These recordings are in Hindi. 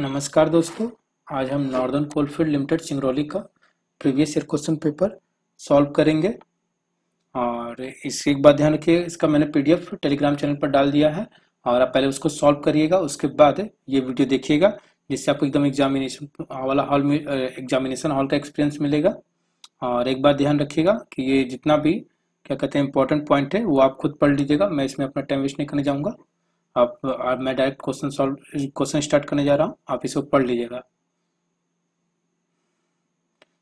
नमस्कार दोस्तों आज हम नॉर्दर्न कोलफील्ड लिमिटेड सिंगरौली का previous year question paper solve करेंगे और इसके बाद ध्यान रखिए इसका मैंने पीडीएफ टेलीग्राम चैनल पर डाल दिया है और आप पहले उसको सॉल्व करिएगा उसके बाद ये वीडियो देखिएगा जिससे आपको एकदम एग्जामिनेशन वाला हॉल में एग्जामिनेशन हॉल का एक्सपीरियंस मिलेगा और एक बात ध्यान रखिएगा कि ये जितना भी क्या कहते हैं इंपॉर्टेंट पॉइंट है वो आप खुद पढ़ लीजिएगा मैं इसमें अपना टाइम वेस्ट नहीं करने जाऊँगा आप, आप मैं direct question solve question start करने जा रहा हूँ आप इसको पढ़ लीजिएगा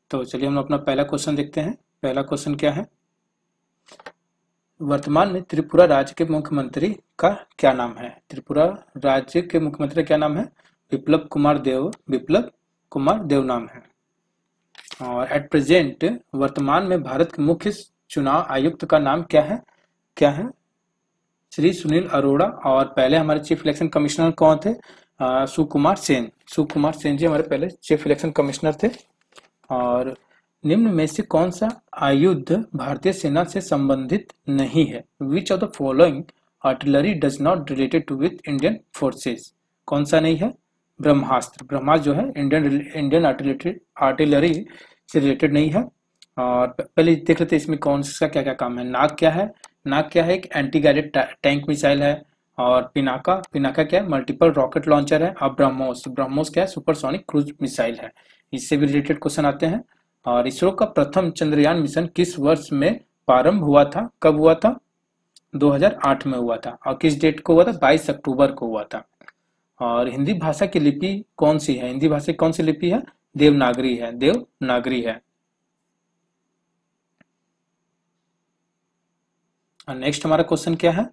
तो चलिए हम अपना पहला क्वेश्चन देखते हैं पहला क्वेश्चन क्या है वर्तमान में त्रिपुरा राज्य के मुख्यमंत्री का क्या नाम है त्रिपुरा राज्य के मुख्यमंत्री का क्या नाम है विप्लव कुमार देव विप्लव कुमार देव नाम है और एट प्रेजेंट वर्तमान में भारत के मुख्य चुनाव आयुक्त का नाम क्या है क्या है श्री सुनील अरोड़ा और पहले हमारे चीफ इलेक्शन कमिश्नर कौन थे सुकुमार सेन सुकुमार सेन जी हमारे पहले चीफ इलेक्शन कमिश्नर थे और निम्न में से कौन सा आयुध भारतीय सेना से संबंधित नहीं है which of the following artillery does not related to with Indian forces कौन सा नहीं है ब्रह्मास्त्र ब्रह्मास्त्र जो है इंडियन इंडियन आर्टिलरी आर्टिलरी से रिलेटेड नहीं है और पहले देख लेते हैं इसमें कौन सा क्या क्या काम है नाग क्या है नाक क्या है एक एंटी गैलेट टैंक मिसाइल है और पिनाका पिनाका क्या है मल्टीपल रॉकेट लॉन्चर है और ब्रह्मोस ब्रह्मोस क्या है सुपरसोनिक क्रूज मिसाइल है इससे भी रिलेटेड क्वेश्चन आते हैं और इसरो का प्रथम चंद्रयान मिशन किस वर्ष में प्रारंभ हुआ था कब हुआ था 2008 में हुआ था और किस डेट को हुआ था 22 अक्टूबर को हुआ था और हिंदी भाषा की लिपि कौन सी है हिंदी भाषा की कौन सी लिपि है देवनागरी है देवनागरी है और नेक्स्ट हमारा क्वेश्चन क्या है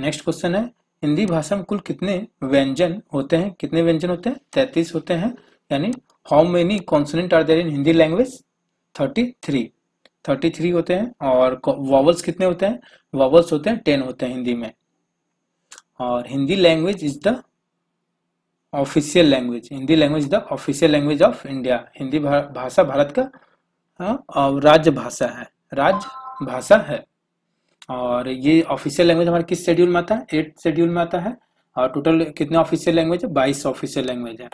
नेक्स्ट क्वेश्चन है हिंदी भाषा में कुल कितने व्यंजन होते हैं कितने व्यंजन होते हैं तैतीस होते हैं यानी how many consonant are there in Hindi language thirty three thirty three होते हैं और वॉवल्स कितने होते हैं वॉवल्स होते हैं टेन होते हैं हिंदी में और Hindi language is the official language Hindi language the official language of India हिंदी भाषा भारत का हाँ, राज्य भाषा है राज्य भाषा है और ये ऑफिशियल लैंग्वेज हमारे किस शेड्यूल में आता है एट शेड्यूल में आता है और टोटल कितने ऑफिशियल लैंग्वेज है बाईस ऑफिशियल लैंग्वेज है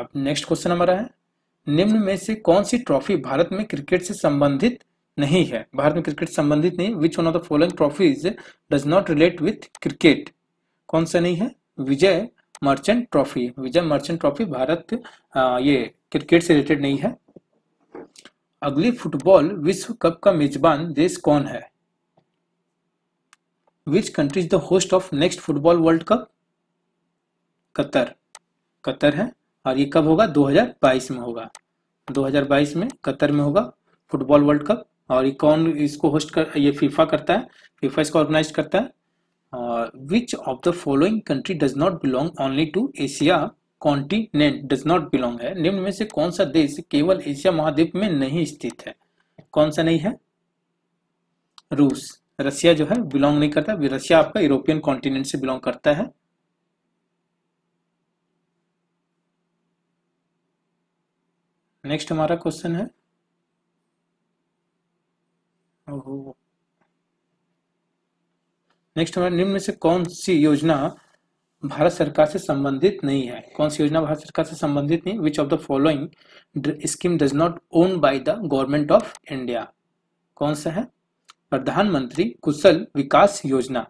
अब नेक्स्ट क्वेश्चन हमारा है निम्न में से कौन सी ट्रॉफी भारत में क्रिकेट से संबंधित नहीं है भारत में क्रिकेट संबंधित नहीं which one of the following trophies does not relate with cricket कौन सा नहीं है Vijay Merchant trophy Vijay Merchant trophy Bharat आ, ये क्रिकेट से रिलेटेड नहीं है अगली फुटबॉल विश्व कप का मेजबान देश कौन है which country is the host of next football world cup Qatar Qatar है और ये कब होगा 2022 में होगा 2022 में कतर में होगा फुटबॉल वर्ल्ड कप और ये कौन इसको होस्ट कर ये फीफा करता है फीफा इसको ऑर्गेनाइज करता है which of the following country does not belong only to Asia continent does not belong है निम्न में से कौन सा देश केवल एशिया महाद्वीप में नहीं स्थित है कौन सा नहीं है रूस रसिया जो है बिलोंग नहीं करता रसिया आपका यूरोपियन कॉन्टिनेंट से बिलोंग करता है नेक्स्ट हमारा क्वेश्चन है नेक्स्ट हमारा निम्न में से कौन सी योजना भारत सरकार से संबंधित नहीं है कौन सी योजना भारत सरकार से संबंधित नहीं which of the following scheme does not own by the government of India कौन सा है प्रधानमंत्री कुशल विकास योजना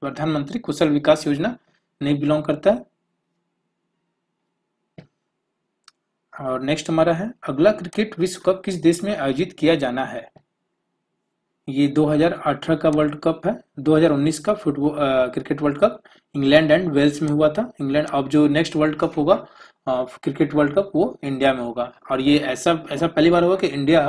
प्रधानमंत्री कुशल विकास योजना नहीं बिलोंग करता है और नेक्स्ट हमारा है अगला क्रिकेट विश्व कप किस देश में आयोजित किया जाना है ये 2018 का वर्ल्ड कप है 2019 का football cricket world cup England and Wales में हुआ था इंग्लैंड अब जो नेक्स्ट वर्ल्ड कप होगा क्रिकेट वर्ल्ड कप वो इंडिया में होगा और ये ऐसा ऐसा पहली बार होगा कि इंडिया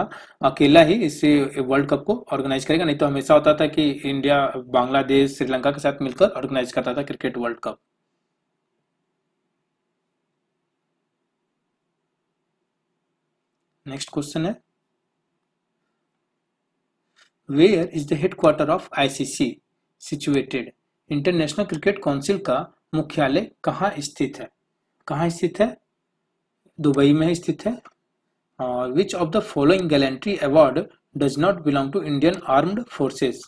अकेला ही इस वर्ल्ड कप को ऑर्गेनाइज करेगा नहीं तो हमेशा होता था कि इंडिया बांग्लादेश श्रीलंका के साथ मिलकर ऑर्गेनाइज करता था cricket world cup next question है where is the headquarter of ICC situated? International cricket council का मुख्यालय कहाँ स्थित है कहाँ स्थित है दुबई में स्थित है और which of the following gallantry award does not belong to Indian armed forces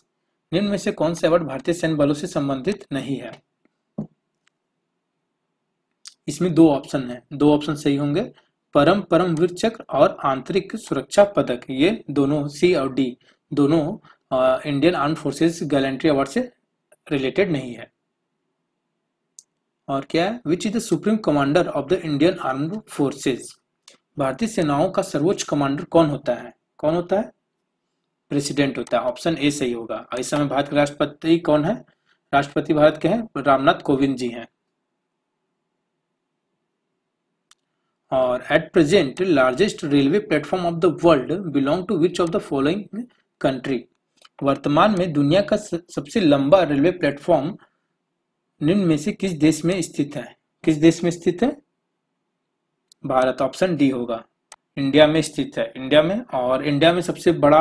निम्न में से कौन सा अवार्ड भारतीय सैन्य बलों से संबंधित नहीं है इसमें दो ऑप्शन है दो ऑप्शन सही होंगे परम परम वीर चक्र और आंतरिक सुरक्षा पदक ये दोनों सी और डी दोनों Indian arm forces gallantry award से रिलेटेड नहीं है और क्या है which is the supreme commander of the Indian arm forces भारतीय सेनाओं का सर्वोच्च कमांडर कौन होता है कौन होता है प्रेसिडेंट होता है ऑप्शन ए सही होगा इस समय भारत के राष्ट्रपति कौन है राष्ट्रपति भारत के हैं रामनाथ कोविंद जी हैं और at present largest railway platform of the world belong to which of the following country वर्तमान में दुनिया का सबसे लंबा रेलवे प्लेटफॉर्म निम्न में से किस देश में स्थित है किस देश में स्थित है भारत ऑप्शन डी होगा इंडिया में स्थित है इंडिया में और इंडिया में सबसे बड़ा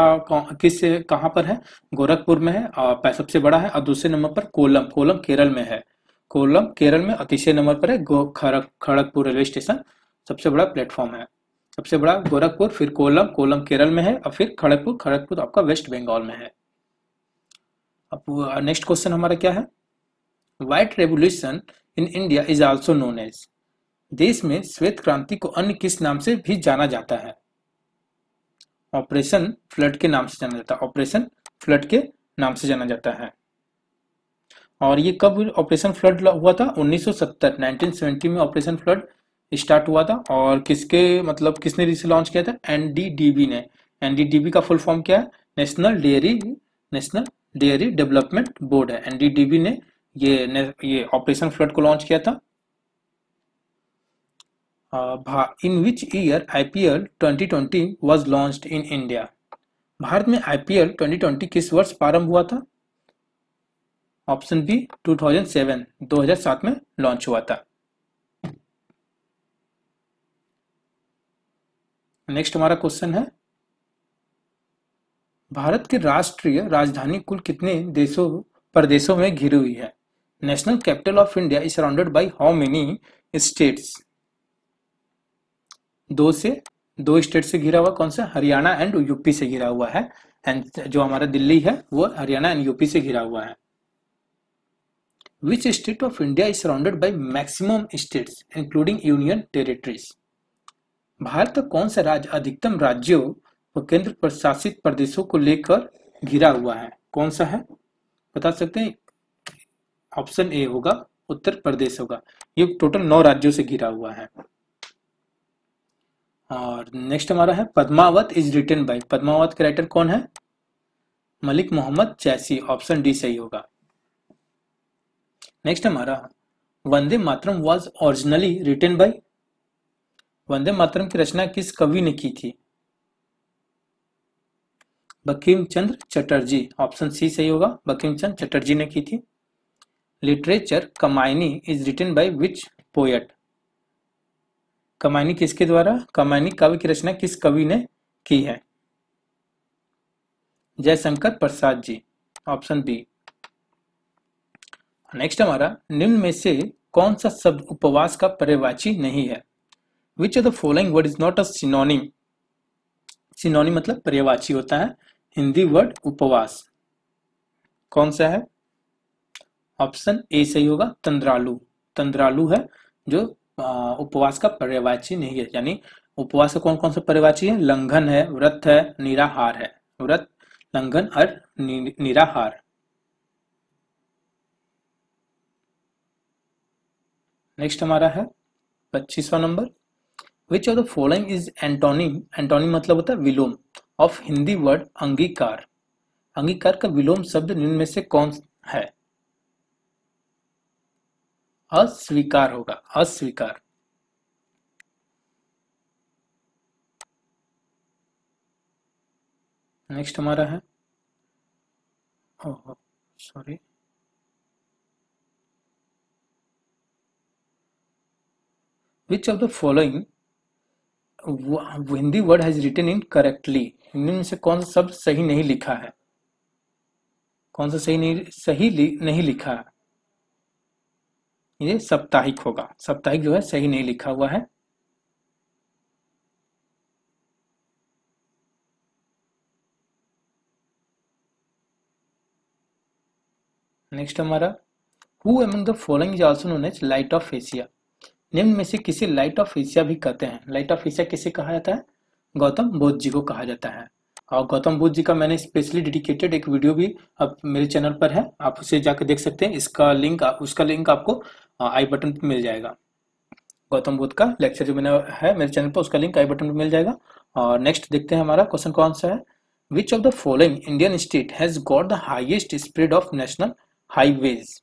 किस कहाँ पर है गोरखपुर में है और सबसे बड़ा है और दूसरे नंबर पर कोलम कोलम केरल में है कोलम केरल में और तीसरे नंबर पर है खड़गपुर रेलवे स्टेशन सबसे बड़ा प्लेटफॉर्म है सबसे बड़ा गोरखपुर फिर कोलम कोलम केरल में है और फिर खड़गपुर खड़गपुर तो आपका वेस्ट बंगाल में है अब नेक्स्ट क्वेश्चन हमारा क्या है white revolution in India is also known as देश में श्वेत क्रांति को अन्य किस नाम से भी जाना जाता है ऑपरेशन फ्लड के नाम से जाना जाता है ऑपरेशन फ्लड के नाम से जाना जाता है और ये कब ऑपरेशन फ्लड हुआ था 1970 1970 में ऑपरेशन फ्लड स्टार्ट हुआ था और किसके मतलब किसने इसे लॉन्च किया था एनडीडीबी ने एनडीडीबी का फुल फॉर्म क्या है national dairy national dairy development board है एनडीडीबी ने ये ने, ये ऑपरेशन फ्लड को लॉन्च किया था in which year IPL 2020 was launched in India Bharat में आईपीएल 2020 किस वर्ष प्रारंभ हुआ था ऑप्शन बी 2007 2007 में लॉन्च हुआ था नेक्स्ट हमारा क्वेश्चन है भारत की राष्ट्रीय राजधानी कुल कितने देशों प्रदेशों में घिरी हुई है national capital of India is surrounded by how many states दो से दो स्टेट से घिरा हुआ कौन सा हरियाणा एंड यूपी से घिरा हुआ है एंड जो हमारा दिल्ली है वो हरियाणा एंड यूपी से घिरा हुआ है which state of India is surrounded by maximum states including union territories Bharat का कौन सा राज्य अधिकतम राज्यों व केंद्र प्रशासित प्रदेशों को लेकर घिरा हुआ है कौन सा है बता सकते हैं ऑप्शन ए होगा उत्तर प्रदेश होगा ये टोटल नौ राज्यों से घिरा हुआ है और नेक्स्ट हमारा है Padmavat is written by Padmavat का राइटर कौन है मलिक मोहम्मद चैसी ऑप्शन डी सही होगा नेक्स्ट हमारा Vande Mataram was originally written by Vande Mataram की रचना किस कवि ने की थी बकीम चंद्र चटर्जी ऑप्शन सी सही होगा बकीम चंद्र चटर्जी ने की थी literature Kamayani is written by which poet Kamayani किसके द्वारा कमायनी कवि की रचना किस कवि ने की है Jaishankar Prasad ji option B next हमारा निम्न में से कौन सा शब्द उपवास का परिवाची नहीं है which of the following word is not a synonym synonym मतलब पर्यवाची होता है हिंदी वर्ड उपवास कौन सा है ऑप्शन ए सही होगा तंद्रालु तंद्रालू है जो उपवास का पर्यवाची नहीं है यानी उपवास का कौन कौन सा पर्यवाची है लंघन है व्रत है निराहार है व्रत लंघन और निराहार नेक्स्ट हमारा है पच्चीसवा number which of the following is antonym antonym मतलब होता है विलोम ऑफ हिंदी वर्ड अंगीकार अंगीकार का विलोम शब्द निम्न में से कौन है अस्वीकार होगा अस्वीकार नेक्स्ट हमारा है sorry which of the following Hindi word has written in correctly Hindi में से कौन सा शब्द सही नहीं लिखा है कौन सा सही नहीं सही लि, नहीं लिखा है ये साप्ताहिक होगा साप्ताहिक जो है सही नहीं लिखा हुआ है नेक्स्ट हमारा who am the following is also known as light of Asia निम्न में से किसी लाइट ऑफ एशिया भी कहते हैं लाइट ऑफ एशिया किसे कहा जाता है गौतम बुद्ध जी को कहा जाता है और गौतम बुद्ध जी का मैंने स्पेशली डेडिकेटेड एक वीडियो भी अब मेरे चैनल पर है आप उसे जाकर देख सकते हैं इसका लिंक उसका लिंक आपको आई बटन पर मिल जाएगा गौतम बुद्ध का लेक्चर जो मैंने है मेरे चैनल पर उसका लिंक आई बटन पर मिल जाएगा और नेक्स्ट देखते हैं हमारा क्वेश्चन कौन सा है which of the following Indian state has got the highest spread of national highways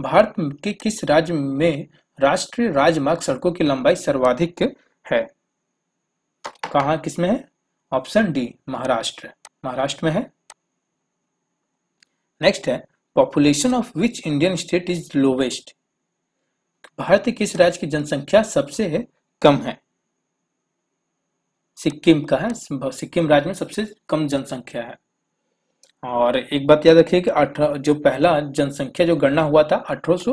Bharat के किस राज्य में राष्ट्रीय राजमार्ग सड़कों की लंबाई सर्वाधिक है कहा किसमें है ऑप्शन डी महाराष्ट्र महाराष्ट्र में है नेक्स्ट है population of which Indian state is lowest Bharat किस राज्य की जनसंख्या सबसे है कम है सिक्किम का है सिक्किम राज्य में सबसे कम जनसंख्या है और एक बात याद रखिए कि अठारह जो पहला जनसंख्या जो गणना हुआ था अठारह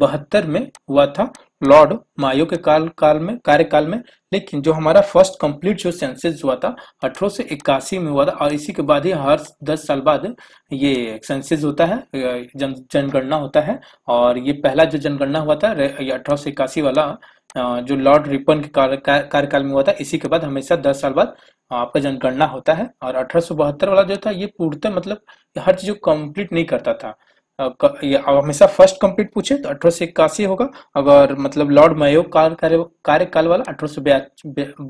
बहत्तर में हुआ था लॉर्ड मायो के काल काल में कार्यकाल में लेकिन जो हमारा फर्स्ट कंप्लीट जो सेंसेस हुआ था अठारह इक्यासी में हुआ था और इसी के बाद ही हर दस साल बाद ये सेंसेस होता है जन जनगणना होता है और ये पहला जो जनगणना हुआ था अठारह वाला जो लॉर्ड रिपन के कार्यकाल में हुआ था इसी के बाद हमेशा दस साल बाद आपका जनगणना होता है और अठारह वाला जो था ये पूर्णतः मतलब हर चीज को कंप्लीट नहीं करता था हमेशा फर्स्ट कंप्लीट पूछे तो अठारह सौ इक्यासी होगा अगर मतलब लॉर्ड मयो कार्यकाल वाला अठारह सौ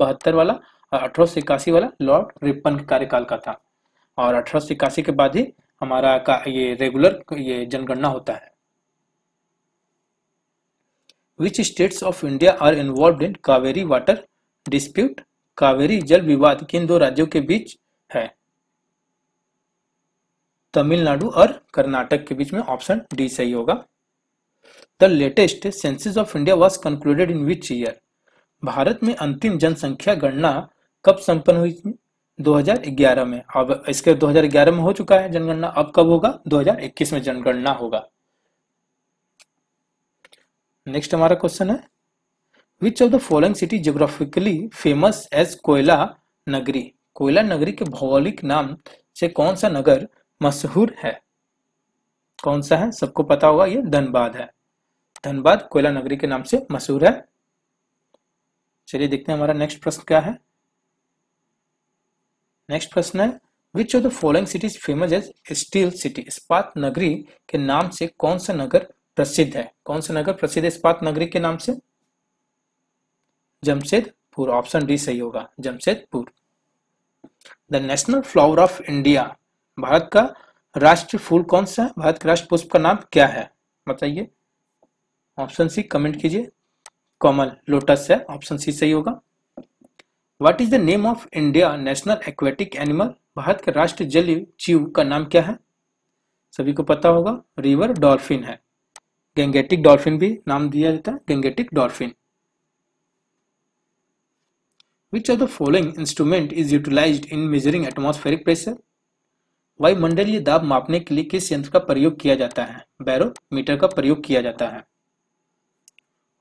बहत्तर वाला अठारह सौ इक्यासी वाला लॉर्ड रिपन कार्यकाल का था और अठारह सौ इक्यासी के बाद ही हमारा का ये रेगुलर ये जनगणना होता है which states of India are involve in Kaveri water dispute Kaveri जल विवाद किन दो राज्यों के बीच है तमिलनाडु और कर्नाटक के बीच में ऑप्शन डी सही होगा the latest census of India was concluded in which year Bharat में अंतिम जनसंख्या गणना कब संपन्न हुई थी 2011 में अब इसके 2011 में हो चुका है जनगणना अब कब होगा 2021 में जनगणना होगा नेक्स्ट हमारा क्वेश्चन है which of the following city geographically famous as Koyla Nagri कोयला नगरी के भौगोलिक नाम से कौन सा नगर मशहूर है कौन सा है सबको पता होगा ये धनबाद है धनबाद कोयला नगरी के नाम से मशहूर है चलिए देखते हैं हमारा नेक्स्ट प्रश्न क्या है नेक्स्ट प्रश्न है which of the following cities famous as steel city इस्पात नगरी के नाम से कौन सा नगर प्रसिद्ध है कौन सा नगर प्रसिद्ध है इस्पात नगरी के नाम से जमशेदपुर ऑप्शन डी सही होगा Jamshedpur the national flower of India Bharat का राष्ट्र फूल कौन सा है भारत के राष्ट्र पुष्प का नाम क्या है बताइए ऑप्शन सी कमेंट कीजिए कॉमल लोटस है ऑप्शन सी सही होगा what is the name of India national aquatic animal Bharat का राष्ट्र जल जीव का नाम क्या है सभी को पता होगा रिवर डॉल्फिन है गेंगेटिक डॉल्फिन भी नाम दिया जाता है gangetic dolphin Which of the following instrument is utilized in measuring atmospheric pressure? वायुमंडलीय दाब मापने के लिए किस यंत्र का प्रयोग किया जाता है बैरोमीटर का प्रयोग किया जाता है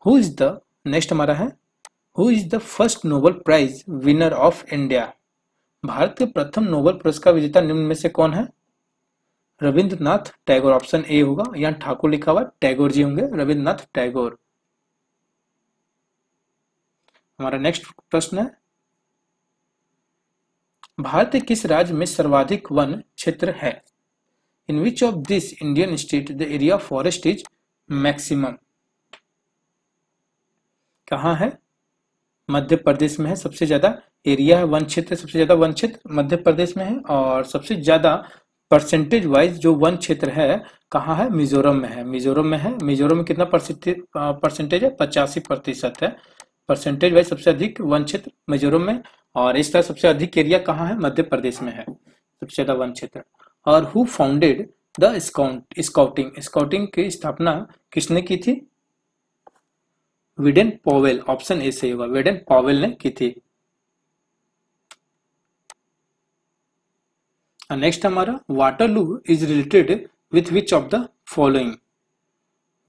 हु इज द नेक्स्ट हमारा है who is the first Nobel prize winner of India Bharat के प्रथम नोबल पुरस्कार विजेता निम्न में से कौन है रविंद्रनाथ टैगोर ऑप्शन ए होगा यहाँ ठाकुर लिखा हुआ टैगोर जी होंगे रविंद्रनाथ टैगोर हमारा नेक्स्ट प्रश्न है भारत किस राज्य में सर्वाधिक वन क्षेत्र है in which of this Indian state the area forest is maximum कहा है मध्य प्रदेश में है सबसे ज्यादा एरिया है वन क्षेत्र सबसे ज्यादा वन क्षेत्र मध्य प्रदेश में है और सबसे ज्यादा परसेंटेज वाइज जो वन क्षेत्र है कहाँ है मिजोरम में है मिजोरम में है मिजोरम में कितना परसेंटेज है पचासी प्रतिशत है परसेंटेज वाइज सबसे अधिक वन क्षेत्र मिजोरम में और इस तरह सबसे अधिक एरिया कहाँ है मध्य प्रदेश में है सबसे ज्यादा वन क्षेत्र और who founded the scout scouting scouting की स्थापना किसने की थी विडेन पॉवेल ऑप्शन ए सही होगा विडेन पॉवेल ने की थी नेक्स्ट हमारा Waterloo is related with which of the following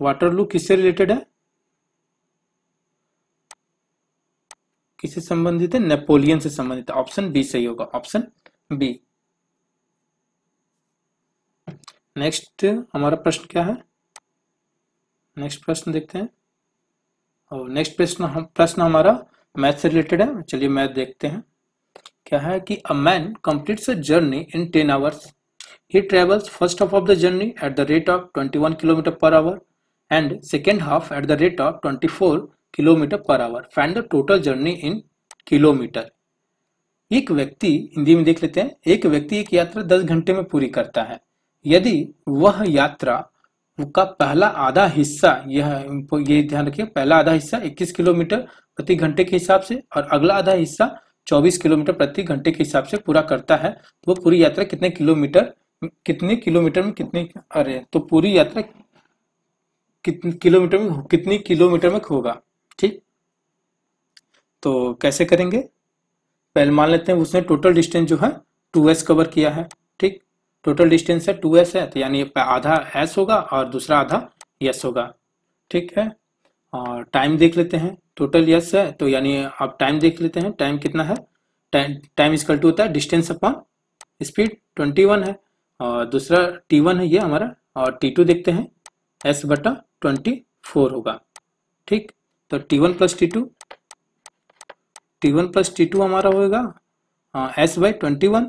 Waterloo किससे रिलेटेड है किससे संबंधित है नेपोलियन से संबंधित है ऑप्शन बी सही होगा ऑप्शन बी नेक्स्ट हमारा प्रश्न क्या है नेक्स्ट प्रश्न देखते हैं और नेक्स्ट प्रश्न प्रश्न हमारा मैथ से रिलेटेड है चलिए मैथ देखते हैं क्या है कि a man completes a journey in ten hours he travels first half of the journey at the rate of 21 kilometre per hour and second half at the rate of 24 kilometre per hour find the total journey in kilometre एक व्यक्ति हिंदी में देख लेते हैं एक व्यक्ति एक यात्रा दस घंटे में पूरी करता है यदि वह यात्रा का पहला आधा हिस्सा यह ये ध्यान रखिए पहला आधा हिस्सा 21 किलोमीटर प्रति घंटे के हिसाब से और अगला आधा हिस्सा 24 किलोमीटर प्रति घंटे के हिसाब से पूरा करता है तो वह पूरी यात्रा कितने किलोमीटर कितने किलोमीटर में कितने अरे तो पूरी यात्रा कितने किलोमीटर में कितनी किलोमीटर में होगा तो कैसे करेंगे पहले मान लेते हैं उसने टोटल डिस्टेंस जो है टू एस कवर किया है ठीक टोटल डिस्टेंस है टू एस है तो यानी आधा एस होगा और दूसरा आधा यस होगा ठीक है और टाइम देख लेते हैं टोटल यस है तो यानी आप टाइम देख लेते हैं टाइम कितना है टाइम कल टू होता है distance upon speed twenty one है और दूसरा टी वन है ये हमारा और टी टू देखते हैं एस बटा ट्वेंटी फोर होगा ठीक तो T one plus T two T one plus T two हमारा होगा S by twenty one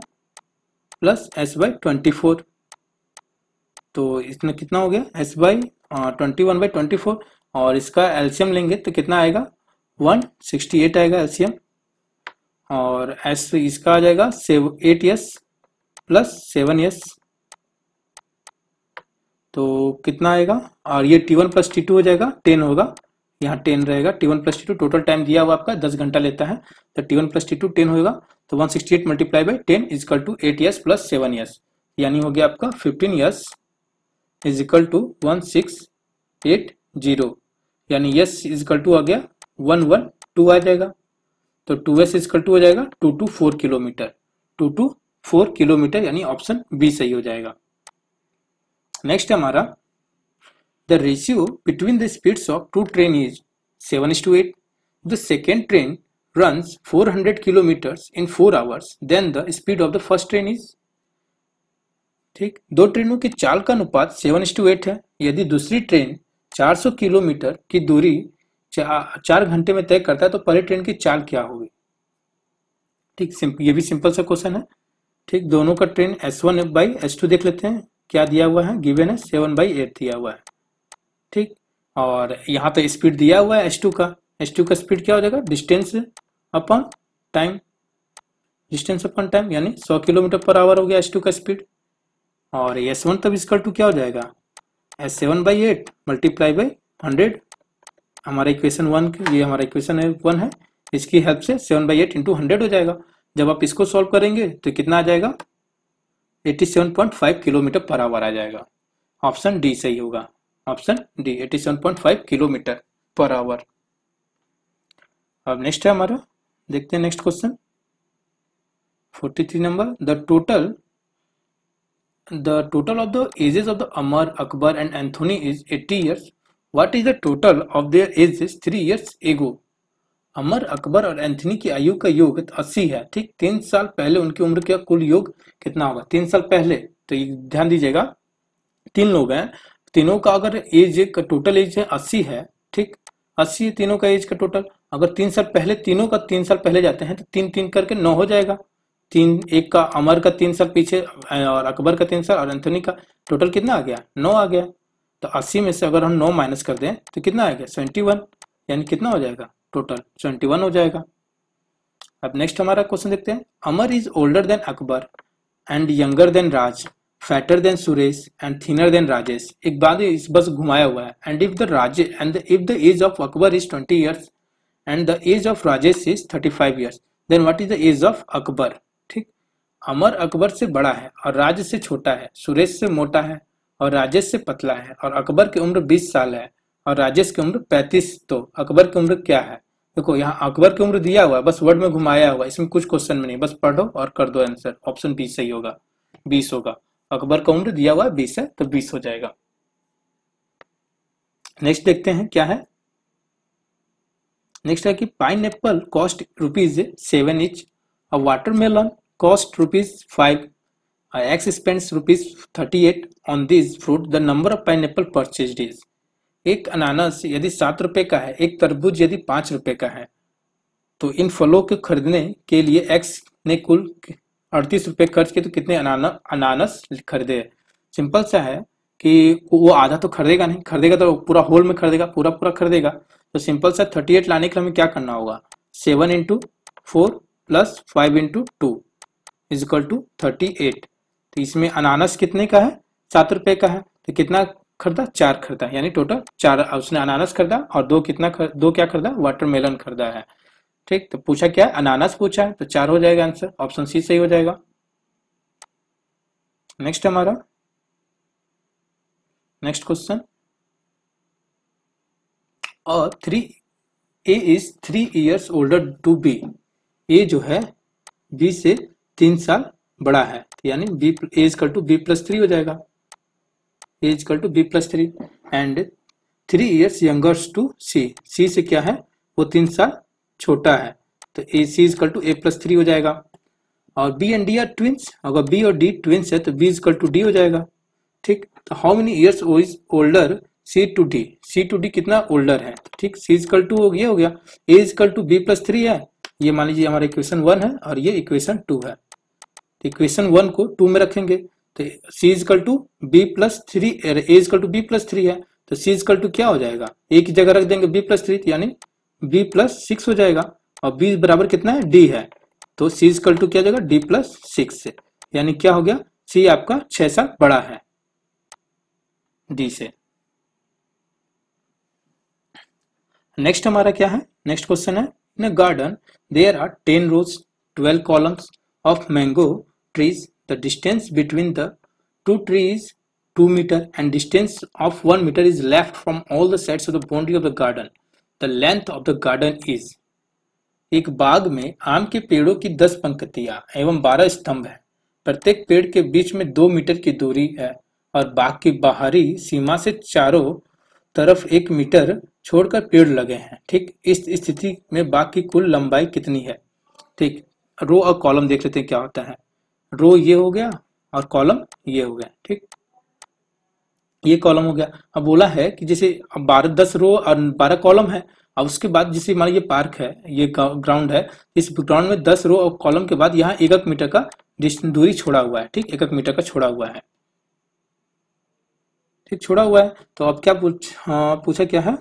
plus S by twenty four तो इसमें कितना हो गया S by twenty one by twenty four और इसका एल्शियम लेंगे तो कितना आएगा वन सिक्सटी एट आएगा एल्शियम और एस इसका आ जाएगा सेव eight S plus seven S तो कितना आएगा और ये T one plus T two हो जाएगा टेन होगा यहाँ टेन रहेगा T one plus T two total time दिया हुआ आपका दस घंटा लेता है तो T one plus T two ten होगा तो one sixty eight multiply by ten is equal to eight years plus seven years यानी हो गया आपका fifteen years is equal to one six eight zero यानी यस इजकल टू आ गया वन वन टू आ जाएगा तो टू एस इजकल टू हो जाएगा two two four kilometre two two four kilometre यानी ऑप्शन बी सही हो जाएगा नेक्स्ट हमारा The ratio between the speeds of two trains is 7 to 8. The second train runs 400 kilometers in 4 hours then the speed of the first train is ठीक दो ट्रेनों के चाल का अनुपात सेवन टू एट है यदि दूसरी ट्रेन 400 किलोमीटर की दूरी चा, चार घंटे में तय करता है तो पहले ट्रेन की चाल क्या होगी ठीक ये भी सिंपल सा क्वेश्चन है ठीक दोनों का train S one by S two देख लेते हैं क्या दिया हुआ है गिवन है सेवन बाई एट दिया हुआ है ठीक और यहाँ पे स्पीड दिया हुआ है एस टू का एस टू का स्पीड क्या हो जाएगा distance upon time distance upon time यानी सौ किलोमीटर पर आवर हो गया एस टू का स्पीड और एस वन तब इसका टू क्या हो जाएगा S seven by eight multiply by hundred हमारा इक्वेशन वन ये हमारा इक्वेशन है वन है इसकी हेल्प से seven by eight into hundred हो जाएगा जब आप इसको सॉल्व करेंगे तो कितना आ जाएगा eighty seven point five kilometre per hour आ जाएगा ऑप्शन डी सही होगा option D 87.5 kilometre per hour अब नेक्स्ट है हमारा देखते हैं next question 43 number the total the total of the ages of the Amar Akbar and Anthony is 80 years what is the total of their ages three years ago Amar Akbar और एंथनी की आयु का योग 80 तो है ठीक तीन साल पहले उनकी उम्र का कुल योग कितना होगा तीन साल पहले तो ध्यान दीजिएगा तीन लोग हैं तीनों का अगर एज एक टोटल एज है अस्सी है ठीक अस्सी तीनों का एज का टोटल अगर तीन साल पहले तीनों का तीन साल पहले जाते हैं तो तीन तीन करके नौ हो जाएगा तीन एक का अमर का तीन साल पीछे और अकबर का तीन साल और एंथोनी का टोटल कितना आ गया नौ आ गया तो अस्सी में से अगर हम नौ माइनस कर दें तो कितना गया सेवेंटी वन यानी कितना हो जाएगा टोटल सेवेंटी वन हो जाएगा अब नेक्स्ट हमारा क्वेश्चन देखते हैं Amar is older than Akbar and younger than Raj fatter than Suresh and thinner than Rajesh एक बात इस बस घुमाया हुआ है and if the Raje and if the age of Akbar is twenty years and the age of Rajesh is thirty five years then what is the age of Akbar ठीक अमर अकबर से बड़ा है और राज से छोटा है सुरेश से मोटा है और राजेश से पतला है और अकबर की उम्र बीस साल है और राजेश की उम्र पैंतीस तो अकबर की उम्र क्या है देखो यहाँ अकबर की उम्र दिया हुआ है बस वर्ड में घुमाया हुआ है इसमें कुछ क्वेश्चन में नहीं बस पढ़ो और कर दो आंसर ऑप्शन बी सही होगा बीस होगा अकबर का उम्र दिया हुआ है बीस है तो बीस हो जाएगा नेक्स्ट देखते हैं क्या है नेक्स्ट है कि pineapple cost rupees seven each और watermelon cost rupees five X spends rupees thirty eight on this fruit the number of pineapple purchase is एक अनानास यदि सात रुपए का है एक तरबूज यदि पांच रुपए का है तो इन फलों के खरीदने के लिए एक्स ने कुल अड़तीस रुपये खर्च किए तो कितने अनानस खरीदे सिंपल सा है कि वो आधा तो खरीदेगा नहीं खरीदेगा तो पूरा होल में खरीदेगा पूरा पूरा खरीदेगा तो सिंपल सा थर्टी एट लाने के लिए हमें क्या करना होगा seven into four plus five into two is equal to thirty eight तो इसमें अनानस कितने का है सात रुपये का है तो कितना खरीदा चार खरीदा यानी टोटल चार उसने अनानस खरीदा और दो कितना खर, दो क्या खरीदा वाटरमेलन खरीदा है ठीक तो पूछा क्या अनानास पूछा है तो चार हो जाएगा आंसर ऑप्शन सी सही हो जाएगा नेक्स्ट हमारा नेक्स्ट क्वेश्चन और three A is three years older to B A जो है बी से तीन साल बड़ा है तो यानी B is equal to B plus three हो जाएगा is equal to B plus three and three years youngers to C C से क्या है वो तीन साल छोटा है तो A C is equal to A plus three हो जाएगा और B and D are twins अगर बी और डी ट्विंस है तो बी इजकल टू डी हो जाएगा ठीक तो how many years is older C to D C to D कितना ओल्डर है ठीक सी इजकल टू हो गया हो गया A is equal to B plus three है ये मान लीजिए हमारा इक्वेशन वन है और ये इक्वेशन टू है इक्वेशन वन को टू में रखेंगे तो C is equal to B plus three A is equal to B plus three है तो सी इजकल टू क्या हो जाएगा एक जगह रख देंगे बी प्लस थ्री यानी बी प्लस सिक्स हो जाएगा और बी बराबर कितना है डी है तो सी इजकल टू क्या जाएगा डी प्लस सिक्स से यानी क्या हो गया सी आपका छह सा बड़ा है डी से नेक्स्ट हमारा क्या है नेक्स्ट क्वेश्चन है in garden there are ten rows twelve columns of mango trees the distance between the two trees two metre and distance of one metre is left from all the sides of the boundary of the garden the length of the garden is एक बाग में आम के पेड़ों की दस पंक्तियां एवं बारह स्तंभ हैं प्रत्येक पेड़ के बीच में दो मीटर की दूरी है और बाग की बाहरी सीमा से चारों तरफ एक मीटर छोड़कर पेड़ लगे हैं ठीक इस स्थिति में बाग की कुल लंबाई कितनी है ठीक रो और कॉलम देख लेते हैं क्या होता है रो ये हो गया और कॉलम ये हो गया ठीक तो ये कॉलम हो गया अब बोला है कि जैसे बारह दस रो और बारह कॉलम है और उसके बाद जैसे हमारा ये पार्क है ये ग्राउंड है इस ग्राउंड में दस रो और कॉलम के बाद यहाँ एक मीटर का दूरी छोड़ा हुआ है ठीक एक मीटर का छोड़ा हुआ है ठीक छोड़ा हुआ है तो अब क्या पूछ हाँ, पूछा क्या है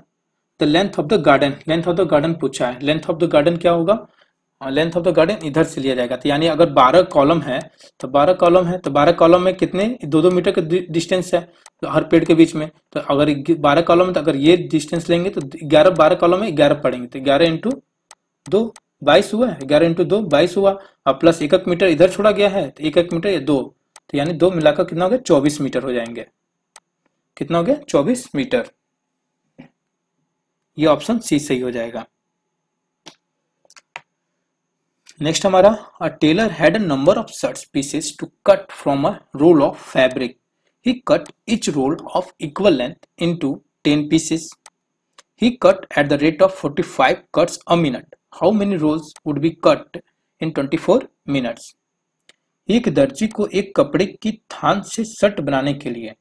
the length of the garden length of the garden पूछा है लेंथ ऑफ द गार्डन क्या होगा लेंथ ऑफ द गार्डन इधर से लिया जाएगा तो यानी अगर 12 कॉलम है तो 12 कॉलम है तो 12 कॉलम में कितने दो दो मीटर का डिस्टेंस है तो हर पेड़ के बीच में तो अगर 12 कॉलम तो अगर ये डिस्टेंस लेंगे तो 11 12 कॉलम में 11 पड़ेंगे तो 11 इंटू दो बाईस हुआ है ग्यारह इंटू दो बाईस हुआ और प्लस एक एक मीटर इधर छोड़ा गया है तो एक एक मीटर या दो तो यानी दो मिलाकर कितना हो गया चौबीस मीटर हो जाएंगे कितना हो गया चौबीस मीटर ये ऑप्शन सी सही हो जाएगा नेक्स्ट हमारा a tailor had a number of such pieces to cut from a roll of fabric he cut each roll of equal length into 10 pieces he cut at the rate of 45 cuts a minute how many rolls would be cut in 24 minutes एक दर्जी को एक कपड़े की थान से शर्ट बनाने के लिए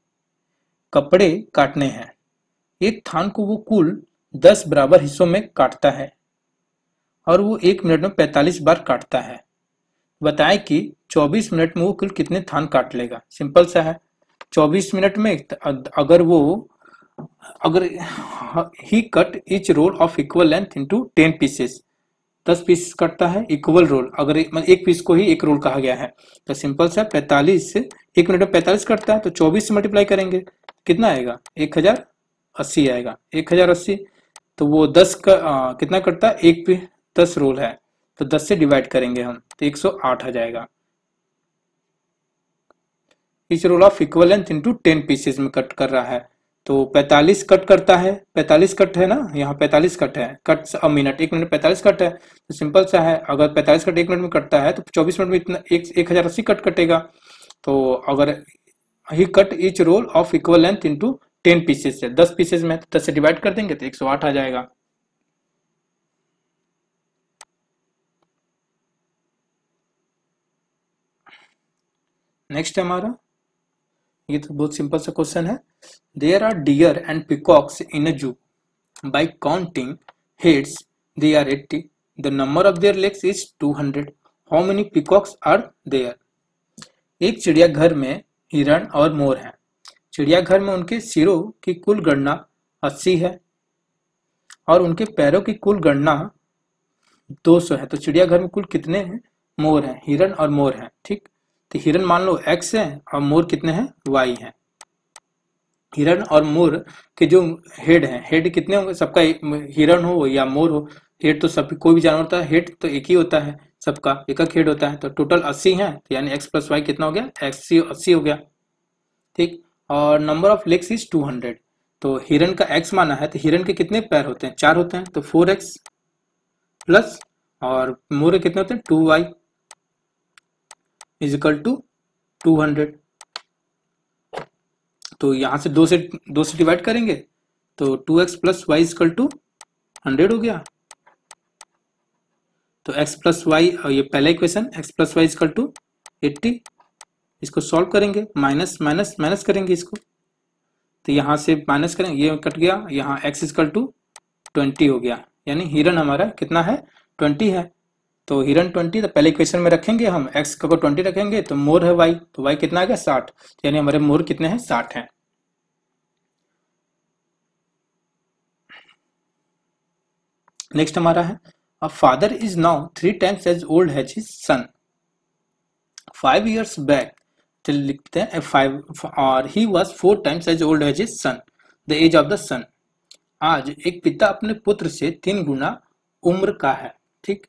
कपड़े काटने हैं एक थान को वो कुल 10 बराबर हिस्सों में काटता है और वो एक मिनट में 45 बार काटता है बताएं कि 24 मिनट में वो कुल कितने थान काट लेगा सिंपल सा है 24 मिनट में अगर वो अगर he cut each roll of equal length into 10 pieces 10 piece कटता है इक्वल रोल अगर मतलब एक पीस को ही एक रोल कहा गया है तो सिंपल सा 45 एक मिनट में 45 कटता है तो 24 से मल्टीप्लाई करेंगे कितना आएगा एक हजार अस्सी आएगा एक हजार अस्सी तो वो दस का आ, कितना कटता है एक दस रोल है तो दस से डिवाइड करेंगे हम तो एक सौ आठ आ जाएगा इस roll of equal length into ten pieces में कट कर रहा है तो पैतालीस कट करता है पैतालीस कट है ना यहाँ पैतालीस कट है कट अ मिनट एक मिनट 45 कट है तो सिंपल सा है अगर 45 कट एक मिनट में कटता है तो चौबीस मिनट में इतना एक एक हजार अस्सी कट कटेगा तो अगर he cut each roll of equal length into ten pieces से दस पीसेज में तो दस से डिवाइड कर देंगे तो एक सौ आठ आ जाएगा नेक्स्ट है हमारा ये तो बहुत सिंपल सा क्वेश्चन है there are deer and peacocks in a zoo counting heads they are eighty the number of their legs is two hundred how many peacocks are there एक चिड़ियाघर में हिरण और मोर हैं चिड़ियाघर में उनके सिरों की कुल गणना अस्सी है और उनके पैरों की कुल गणना दो सौ है तो चिड़ियाघर में कुल कितने हैं मोर हैं हिरण और मोर हैं ठीक तो हिरन मान लो एक्स है और मोर कितने हैं वाई है हिरन और मोर के जो हेड हैं हेड कितने होंगे सबका हिरन हो या मोर हो हेड तो सब कोई भी जानवर होता है हेड तो एक ही होता है सबका एक एक हेड होता है तो टोटल अस्सी है तो यानी एक्स प्लस वाई कितना हो गया एक्स अस्सी हो गया ठीक और number of legs is two hundred तो हिरन का एक्स माना है तो हिरन के कितने पैर होते हैं चार होते हैं तो फोर एक्स प्लस और मोर कितने होते हैं two Y is equal to two hundred तो यहां से दो से दो से डिवाइड करेंगे तो two X plus Y is equal two hundred हो गया तो x प्लस वाई ये पहला equation x plus Y is equal two eighty इसको सॉल्व करेंगे माइनस माइनस माइनस करेंगे इसको तो यहां से माइनस करेंगे ये कट गया यहाँ x इजकल टू ट्वेंटी हो गया यानी हिरन हमारा कितना है ट्वेंटी है तो हिरन ट्वेंटी तो पहले इक्वेशन में रखेंगे हम एक्स को ट्वेंटी रखेंगे तो मोर है वाई तो वाई कितना आ गया साठ तो यानी हमारे मोर कितने हैं साठ हैं नेक्स्ट हमारा है a father is now three times as old as his son five years back चल लिखते हैं फाइव और he was four times as old as is son the age of the son आज एक पिता अपने पुत्र से तीन गुना उम्र का है ठीक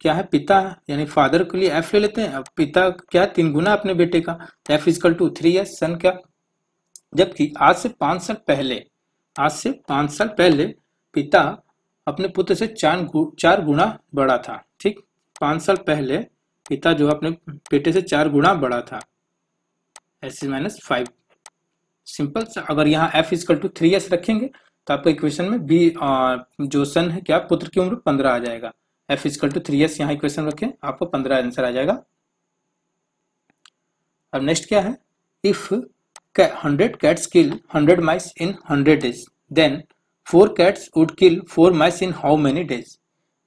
क्या है पिता यानी फादर के लिए एफ ले लेते हैं अब पिता क्या है तीन गुना अपने बेटे का एफ इजकल टू थ्री है सन क्या जबकि आज से पांच साल पहले आज से पांच साल पहले पिता अपने पुत्र से चार गु, चार गुना बड़ा था ठीक पांच साल पहले पिता जो अपने बेटे से चार गुना बड़ा था S is minus five simple अगर यहाँ F is equal to three S रखेंगे तो आपका इक्वेशन में बी जो सन है क्या पुत्र की उम्र पंद्रह आ जाएगा F is equal to three S यहाँ इक्वेशन रखें आपको पंद्रह आंसर आ जाएगा अब नेक्स्ट क्या है if hundred cats kill hundred mice in hundred days then four cats would kill four mice in how many days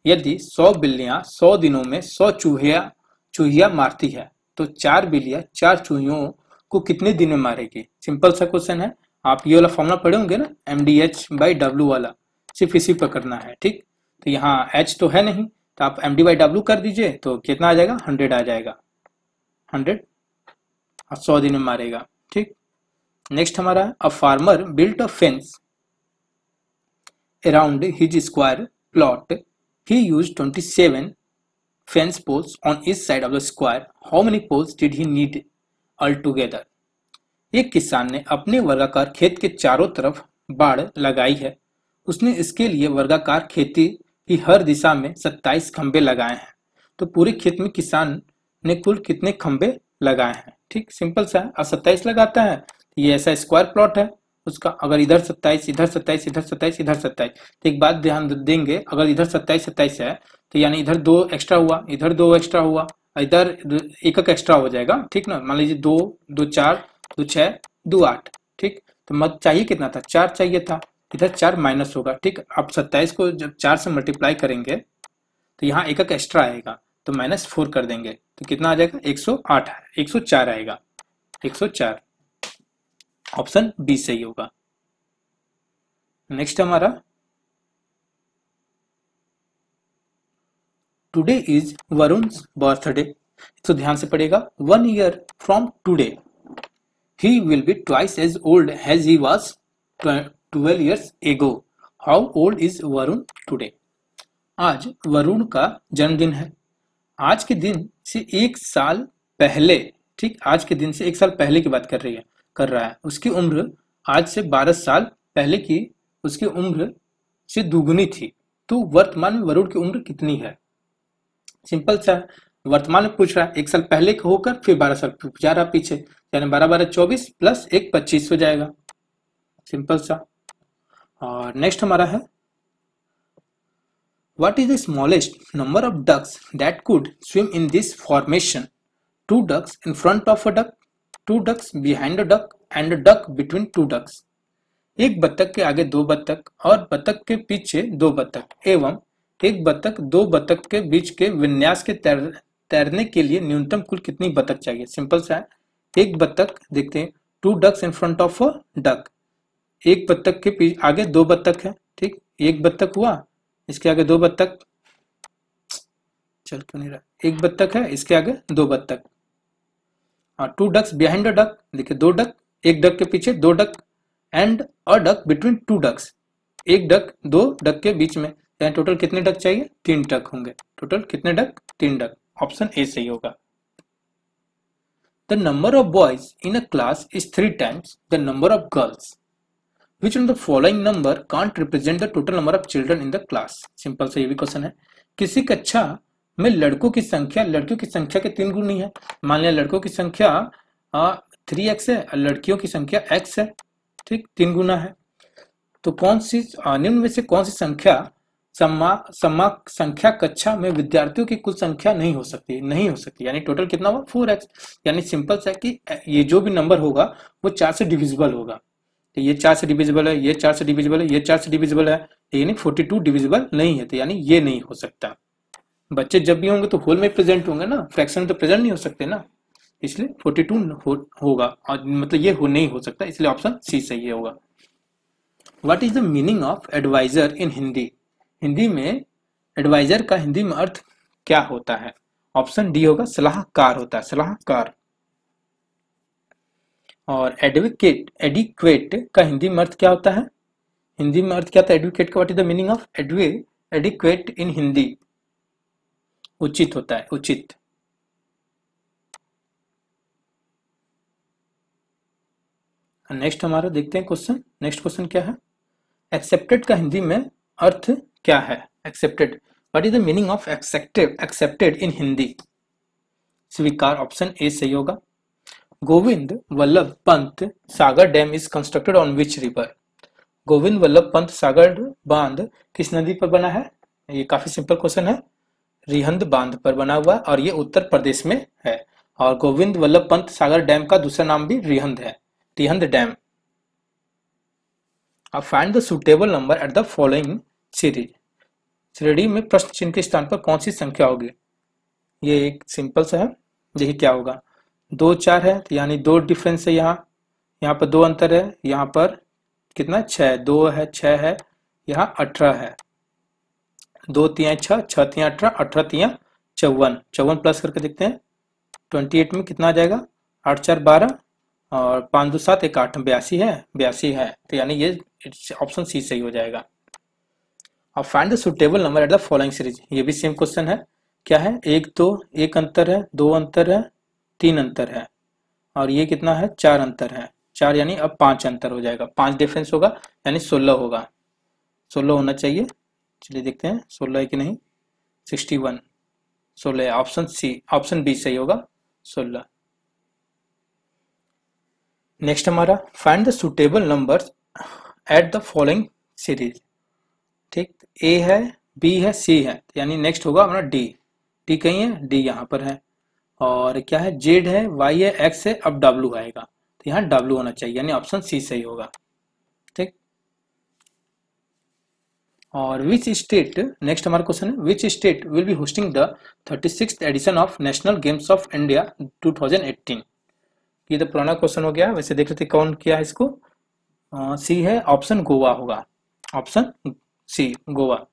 यदि सौ बिल्लियाँ सौ दिनों में सौ चूहिया चूहिया मारती है तो चार बिल्लियाँ चार चूहियों को कितने दिन में मारेगी सिंपल सा क्वेश्चन है आप ये वाला फॉर्मूला पढ़े होंगे ना M D H by W वाला सिर्फ इसी पर करना है ठीक तो यहाँ एच तो है नहीं तो आप एम डी बाई डब्ल्यू कर दीजिए तो कितना आ जाएगा हंड्रेड आ जाएगा हंड्रेड और सौ दिन में मारेगा ठीक नेक्स्ट हमारा a farmer built a fence around his square plot he use twenty seven fence poles on each side of the square how many poles did he need all together एक किसान ने अपने वर्गाकार खेत के चारों तरफ बाड़ लगाई है उसने इसके लिए वर्गाकार खेती कि हर दिशा में 27 खंबे लगाए हैं तो पूरे खेत में किसान ने कुल कितने खंबे लगाए हैं ठीक सिंपल सा अब सत्ताईस लगाता है तो ये ऐसा स्क्वायर प्लॉट है उसका अगर इधर सत्ताईस इधर सत्ताईस इधर सत्ताईस इधर सत्ताईस तो एक बात ध्यान देंगे अगर इधर सत्ताईस सत्ताईस है तो यानी इधर दो एक्स्ट्रा हुआ इधर दो एक्स्ट्रा हुआ इधर एक एक एक्स्ट्रा हो जाएगा ठीक ना मान लीजिए दो दो चार दो छः दो आठ ठीक तो मत चाहिए कितना था चार चाहिए था इधर चार माइनस होगा ठीक आप सत्ताईस को जब चार से मल्टीप्लाई करेंगे तो यहाँ एक एक एक्स्ट्रा आएगा तो माइनस फोर कर देंगे तो कितना आ जाएगा एक सौ आठ एक सौ चार आएगा एक सौ चार ऑप्शन बी सही होगा नेक्स्ट हमारा टुडे इज वरुण बर्थडे तो ध्यान से पड़ेगा one year from today he will be twice as old as he was 12 years ago. How old is Varun today? आज वरुण का जन्मदिन है आज के दिन से एक साल पहले ठीक आज के दिन से एक साल पहले की बात कर रही है कर रहा है उसकी उम्र आज से 12 साल पहले की उसकी उम्र से दुगुनी थी तो वर्तमान में वरुण की उम्र कितनी है सिंपल सा वर्तमान में पूछ रहा है एक साल पहले होकर फिर बारह साल जा रहा पीछे यानी बारह बारह चौबीस प्लस एक पच्चीस हो जाएगा सिंपल सा और नेक्स्ट हमारा है what is the smallest number of ducks that could swim in this formation two ducks in front of a duck two ducks behind a duck and a duck between two ducks एक बत्तख के आगे दो बत्तख और बत्तख के पीछे दो बत्तख एवं एक बत्तख दो बत्तख के बीच के विन्यास के तैर तैरने के लिए न्यूनतम कुल कितनी बत्तख चाहिए सिंपल सा है एक बत्तख देखते हैं two ducks in front of a duck एक बत्तख के आगे दो बत्तख है ठीक एक बत्तख हुआ इसके आगे दो बत्तख चल क्यों नहीं रहा एक बत्तख है इसके आगे दो बत्तख हाँ two ducks behind a duck देखिए दो डक एक डक के पीछे दो duck and a duck between two ducks एक डक दो डक के बीच में यानी टोटल कितने डक चाहिए तीन डक होंगे टोटल कितने डक तीन डक ऑप्शन ए सही होगा the number of boys in a class is three times the number of girls which of the following number can't represent the total number of children in the class simple सा ये भी क्वेश्चन है किसी कक्षा में लड़कों की संख्या लड़कियों की संख्या के तीन गुणी है मान लिया लड़कों की संख्या थ्री एक्स है लड़कियों की संख्या एक्स है ठीक तीन गुना है तो कौन सी निम्न में से कौन सी संख्या सम्मा सम्मा संख्या कक्षा में विद्यार्थियों की कुल संख्या नहीं हो सकती नहीं हो सकती यानी टोटल कितना हुआ फोर एक्स यानी सिंपल सा कि ये जो भी नंबर होगा वो चार से डिविजिबल होगा तो ये चार से डिविजिबल है ये चार से डिविजिबल है ये चार से डिविजिबल है तो यानी फोर्टी टू डिविजिबल नहीं है तो यानी ये नहीं हो सकता बच्चे जब भी होंगे तो होल में प्रेजेंट होंगे ना फ्रैक्शन तो प्रेजेंट नहीं हो सकते ना इसलिए फोर्टी टू हो, होगा और मतलब ये हो नहीं हो सकता इसलिए ऑप्शन सी सही होगा what is the meaning of adviser in Hindi Hindi में एडवाइजर का हिंदी में अर्थ क्या होता है ऑप्शन डी होगा सलाहकार होता है सलाहकार और एडवोकेट एडिक्वेट का हिंदी में अर्थ क्या होता है हिंदी में अर्थ क्या होता है एडवोकेट का what is the meaning of एडवे एडिक्वेट इन हिंदी उचित होता है उचित नेक्स्ट हमारा देखते हैं क्वेश्चन नेक्स्ट क्वेश्चन क्या है एक्सेप्टेड का हिंदी में अर्थ क्या है accepted what is the meaning of accepted accepted in Hindi स्वीकार ऑप्शन ए सही होगा Govind Vallabh Pant Sagar dam is constructed on which river Govind Vallabh Pant Sagar बांध किस नदी पर बना है ये काफी सिंपल क्वेश्चन है रिहंद बांध पर बना हुआ और ये उत्तर प्रदेश में है और गोविंद वल्लभ पंत सागर डैम का दूसरा नाम भी रिहंद है रिहंद डैम अब find the suitable number at the following series श्रेणी में प्रश्न चिन्ह के स्थान पर कौन सी संख्या होगी ये एक सिंपल सा है यही क्या होगा दो चार है तो यानी दो डिफरेंस है यहाँ यहाँ पर दो अंतर है यहाँ पर कितना छः दो है छः है यहाँ अठारह है दो तिया छः छः तिया अठारह अठारह तिया चौवन चौवन प्लस करके देखते हैं ट्वेंटी एट में कितना आ जाएगा आठ चार बारह और पाँच दो सात एक आठ बयासी है बयासी है तो यानी ये ऑप्शन सी सही हो जाएगा और find the suitable number at the following series ये भी सेम क्वेश्चन है क्या है एक दो एक अंतर है दो अंतर है तीन अंतर है और ये कितना है चार अंतर है चार यानी अब पांच अंतर हो जाएगा पांच डिफरेंस होगा यानी सोलह होगा सोलह होना चाहिए चलिए देखते हैं सोलह है कि नहीं सिक्सटी वन सोलह ऑप्शन सी ऑप्शन बी सही होगा सोलह नेक्स्ट हमारा find the suitable numbers at the following series ठीक ए है बी है सी है यानी नेक्स्ट होगा हमारा डी डी कहीं है डी यहाँ पर है और क्या है जेड है वाई है एक्स है अब डब्लू आएगा तो यहाँ डब्लू होना चाहिए यानी ऑप्शन सी सही होगा ठीक और विच स्टेट नेक्स्ट हमारा क्वेश्चन है which state will be hosting the thirty six edition of national games of India टू ये तो पुराना क्वेश्चन हो गया वैसे देख रहे थे कौन किया है इसको सी है ऑप्शन गोवा होगा ऑप्शन सी गोवा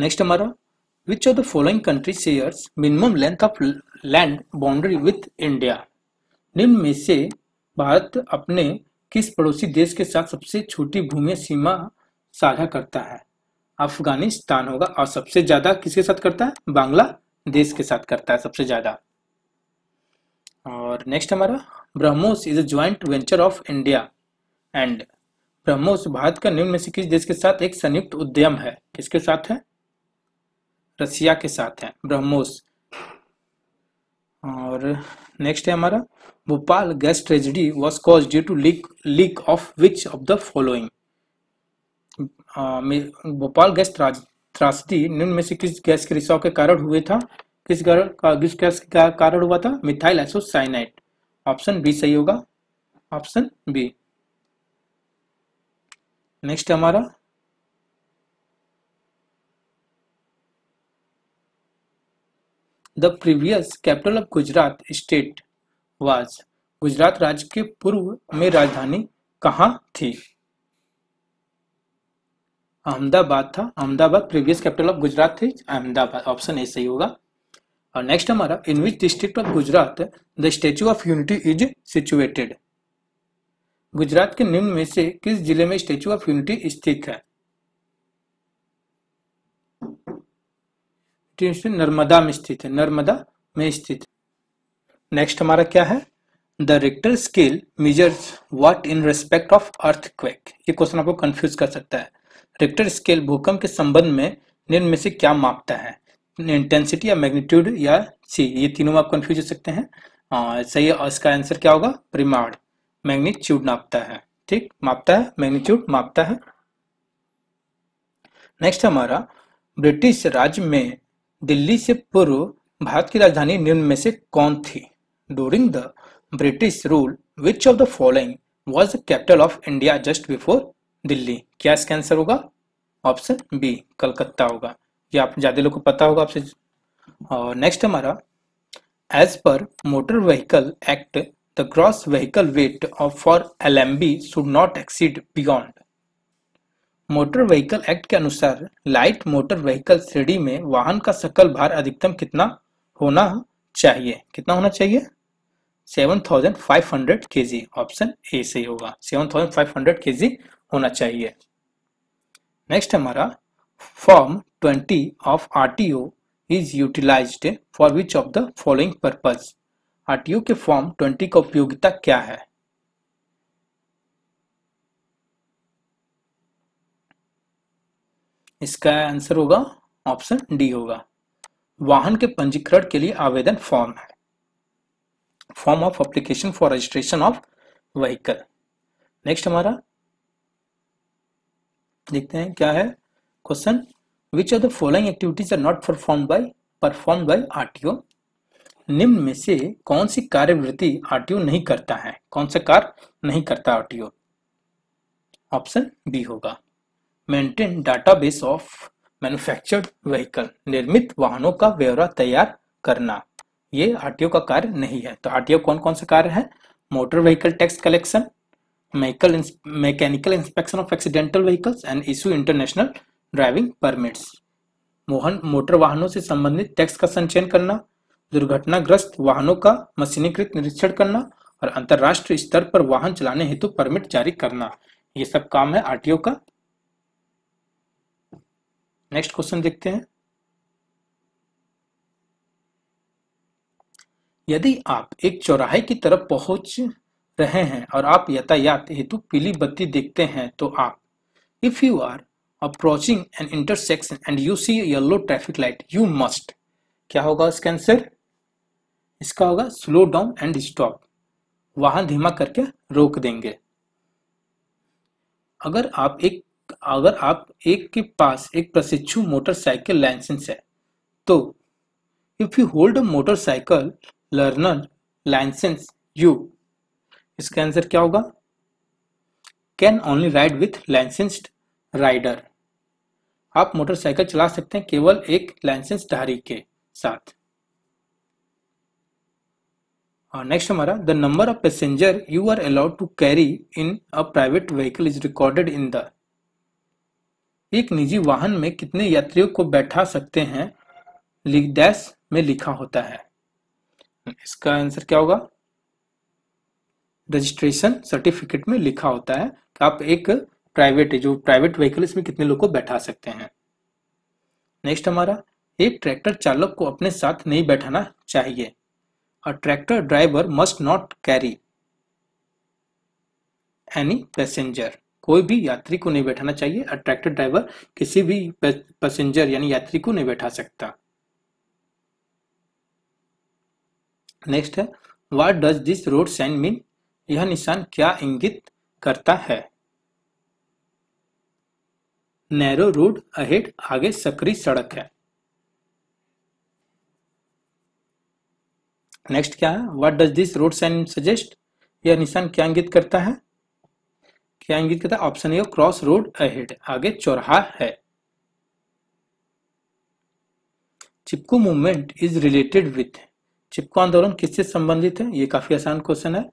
नेक्स्ट हमारा Which of the following country shares minimum length of land boundary with India? निम्न में से भारत अपने किस पड़ोसी देश के साथ सबसे छोटी भूमि सीमा साझा करता है अफगानिस्तान होगा और सबसे ज्यादा किसके साथ करता है बांग्लादेश के साथ करता है सबसे ज्यादा और नेक्स्ट हमारा BrahMos is a joint venture of India and BrahMos Bharat का निम्न में से किस देश के साथ एक संयुक्त उद्यम है किसके साथ है रसिया के साथ है ब्रह्मोस और नेक्स्ट है हमारा Bhopal gas tragedy was cause due to leak leak of which of the following Bhopal gas त्रासदी निम्न में से किस गैस के रिसाव के कारण हुए था किस गैस का, किस गैस का कारण हुआ था मिथाइल एसोसाइनाइट ऑप्शन बी सही होगा ऑप्शन बी नेक्स्ट हमारा The previous capital of Gujarat state was Gujarat राज्य के पूर्व में राजधानी कहाँ थी अहमदाबाद था Ahmedabad previous capital of Gujarat थी अहमदाबाद ऑप्शन ए सही होगा और नेक्स्ट हमारा in which district of Gujarat the Statue of Unity is situated Gujarat के निम्न में से किस जिले में स्टेच्यू ऑफ यूनिटी स्थित है स्टेशन नर्मदा में स्थित है नर्मदा में स्थित नेक्स्ट हमारा क्या है the Richter scale measures what in respect of earthquake ये क्वेश्चन आपको कंफ्यूज कर सकता है रिक्टर स्केल भूकंप के संबंध में निम्न में से क्या मापता है इंटेंसिटी या मैग्नीट्यूड या सी ये तीनों में आप कंफ्यूज हो सकते हैं आ, सही है इसका आंसर क्या होगा परिमाण मैग्नीट्यूड नापता है ठीक मापता है मैग्नीट्यूड मापता है नेक्स्ट हमारा ब्रिटिश राज्य में दिल्ली से पूर्व भारत की राजधानी निम्न में से कौन थी during the British rule which of the following was the capital of India just before Delhi क्या इसका आंसर होगा ऑप्शन बी कलकत्ता होगा ये आप ज्यादा लोग को पता होगा आपसे और नेक्स्ट हमारा as per motor vehicle act the gross vehicle weight of for L M V should not exceed beyond motor vehicle act के अनुसार लाइट मोटर व्हीकल श्रेणी में वाहन का सकल भार अधिकतम कितना होना चाहिए कितना होना चाहिए 7500 केजी ऑप्शन ए से होगा 7500 केजी होना चाहिए नेक्स्ट हमारा form 20 of RTO is utilized for which of the following purpose RTO के फॉर्म 20 का उपयोगिता क्या है इसका आंसर होगा ऑप्शन डी होगा वाहन के पंजीकरण के लिए आवेदन फॉर्म है form of application for registration of vehicle next हमारा देखते हैं क्या है question which are the following activities are not perform by perform by RTO निम्न में से कौन सी कार्यवृत्ति आरटीओ नहीं करता है कौन सा कार्य नहीं करता आरटीओ ऑप्शन बी होगा maintain database of manufactured vehicle निर्मित वाहनों का ब्यौरा तैयार करना ये आरटीओ का कार्य नहीं है तो आरटीओ कौन कौन से कार्य है मोटर व्हीकल टैक्स कलेक्शन मेकल mechanical inspection of accidental vehicles and issue international driving permits मोहन मोटर वाहनों से संबंधित टैक्स का संचयन करना दुर्घटनाग्रस्त वाहनों का मशीनीकृत निरीक्षण करना और अंतर्राष्ट्रीय स्तर पर वाहन चलाने हेतु परमिट जारी करना ये सब काम है आरटीओ का नेक्स्ट क्वेश्चन देखते हैं यदि आप एक चौराहे की तरफ पहुंच रहे हैं और आप यातायात हेतु पीली बत्ती देखते हैं तो आप if you are approaching an intersection and you see yellow traffic light you must क्या होगा इसका आंसर इसका होगा स्लो डाउन एंड स्टॉप वाहन धीमा करके रोक देंगे अगर आप एक अगर आप एक के पास एक प्रशिक्षु मोटरसाइकिल लाइसेंस है तो if you hold a motorcycle learner licence you इसका आंसर क्या होगा can only ride with licensed rider आप मोटरसाइकिल चला सकते हैं केवल एक लाइसेंस धारी के साथ और नेक्स्ट हमारा the number of passenger you are allowed to carry in a private vehicle is recorded in the एक निजी वाहन में कितने यात्रियों को बैठा सकते हैं डैश में लिखा होता है इसका आंसर क्या होगा रजिस्ट्रेशन सर्टिफिकेट में लिखा होता है कि आप एक प्राइवेट जो प्राइवेट व्हीकल इसमें कितने लोग को बैठा सकते हैं नेक्स्ट हमारा एक ट्रैक्टर चालक को अपने साथ नहीं बैठाना चाहिए और tractor driver must not carry any passenger कोई भी यात्री को नहीं बैठाना चाहिए और ट्रैक्टर ड्राइवर किसी भी पैसेंजर यानी यात्री को नहीं बैठा सकता नेक्स्ट है what does this road sign mean यह निशान क्या इंगित करता है नैरो रोड अहेड आगे सक्रिय सड़क है नेक्स्ट क्या है what does this road sign suggest यह निशान क्या इंगित करता है क्या इंगित करता है option A cross road ahead आगे चौराहा है Chipko movement is related with Chipko आंदोलन किससे संबंधित है ये काफी आसान क्वेश्चन है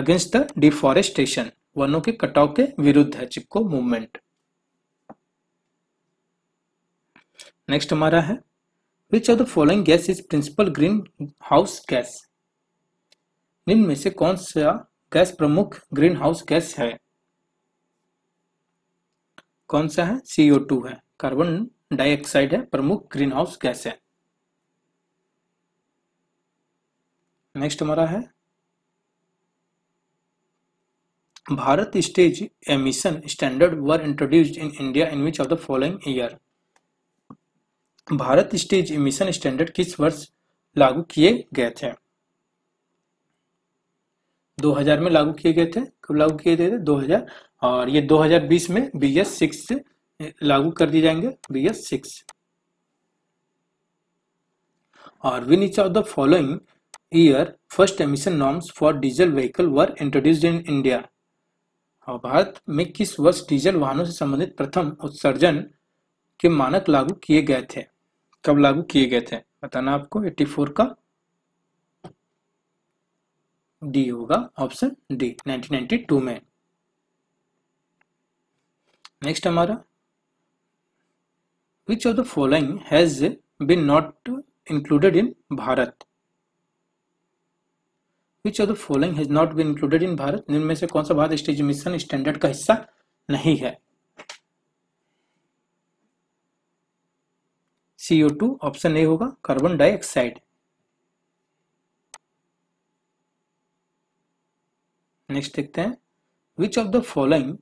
अगेंस्ट द डिफॉरेस्टेशन वनों के कटाव के विरुद्ध है चिपको मूवमेंट नेक्स्ट हमारा है which of the following gas is principal greenhouse gas निम्न में से कौन सा गैस प्रमुख ग्रीन हाउस गैस है कौन सा है सीओ टू है कार्बन डाइऑक्साइड है प्रमुख ग्रीन हाउस गैस है नेक्स्ट हमारा है Bharat stage emission standard were introduced in India in which of the following year Bharat stage emission standard किस वर्ष लागू किए गए थे 2000 में लागू किए गए थे कब लागू किए गए थे 2000 और ये 2020 में बी एस सिक्स लागू कर दिए जाएंगे बी एस सिक्स और in which of the following year first emission norms for diesel vehicle were introduced in India और भारत में किस वर्ष डीजल वाहनों से संबंधित प्रथम उत्सर्जन के मानक लागू किए गए थे कब लागू किए गए थे बताना आपको 84 का डी होगा ऑप्शन डी 1992 में नेक्स्ट हमारा which of the following has been not included in Bharat which of the following has not been included in Bharat निम्न से कौन सा भारत स्टेज मिशन स्टैंडर्ड का हिस्सा नहीं है CO2 ऑप्शन ए होगा कार्बन डाइऑक्साइड नेक्स्ट देखते हैं which of the following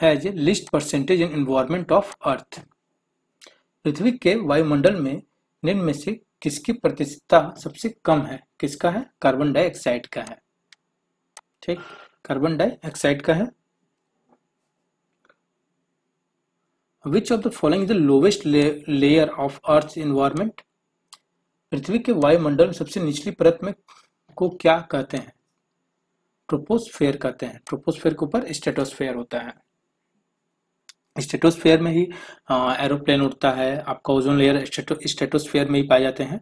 has least percentage in environment of earth पृथ्वी के वायुमंडल में निम्न में से किसकी प्रतिशतता सबसे कम है किसका है कार्बन डाइऑक्साइड का है ठीक कार्बन डाइऑक्साइड का है which of the following is the lowest layer of earth environment पृथ्वी के वायुमंडल में सबसे निचली परत में को क्या कहते हैं ट्रोपोस्फेयर कहते हैं ट्रोपोस्फेयर के ऊपर स्टेटोस्फेयर होता है स्टेटोस्फेयर में ही एरोप्लेन उड़ता है आपका ओजोन लेयर स्टेटोस्फेयर में ही पाए जाते हैं